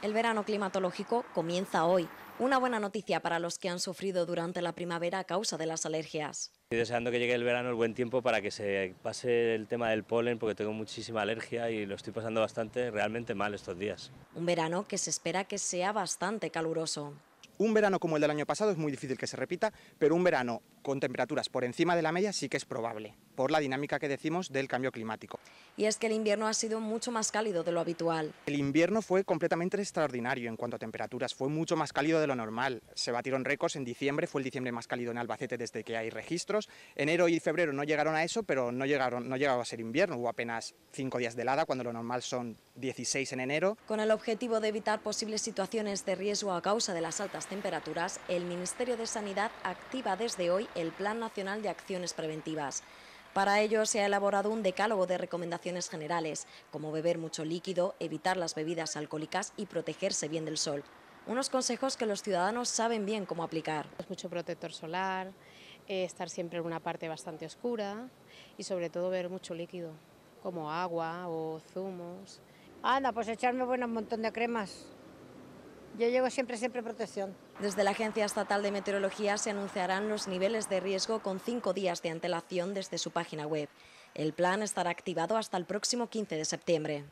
El verano climatológico comienza hoy. Una buena noticia para los que han sufrido durante la primavera a causa de las alergias. Estoy deseando que llegue el verano, el buen tiempo, para que se pase el tema del polen, porque tengo muchísima alergia y lo estoy pasando bastante realmente mal estos días. Un verano que se espera que sea bastante caluroso. Un verano como el del año pasado es muy difícil que se repita, pero un verano con temperaturas por encima de la media sí que es probable, por la dinámica que decimos del cambio climático. Y es que el invierno ha sido mucho más cálido de lo habitual. El invierno fue completamente extraordinario en cuanto a temperaturas, fue mucho más cálido de lo normal. Se batieron récords en diciembre, fue el diciembre más cálido en Albacete desde que hay registros. Enero y febrero no llegaron a eso, pero no, llegaron, no llegaba a ser invierno, hubo apenas cinco días de helada, cuando lo normal son 16 en enero. Con el objetivo de evitar posibles situaciones de riesgo a causa de las altas temperaturas, el Ministerio de Sanidad activa desde hoy el Plan Nacional de Acciones Preventivas. Para ello se ha elaborado un decálogo de recomendaciones generales, como beber mucho líquido, evitar las bebidas alcohólicas y protegerse bien del sol. Unos consejos que los ciudadanos saben bien cómo aplicar. Mucho protector solar, eh, estar siempre en una parte bastante oscura y sobre todo beber mucho líquido, como agua o zumos. Anda, pues echarme un montón de cremas yo llevo siempre, siempre protección. Desde la Agencia Estatal de Meteorología se anunciarán los niveles de riesgo con cinco días de antelación desde su página web. El plan estará activado hasta el próximo 15 de septiembre.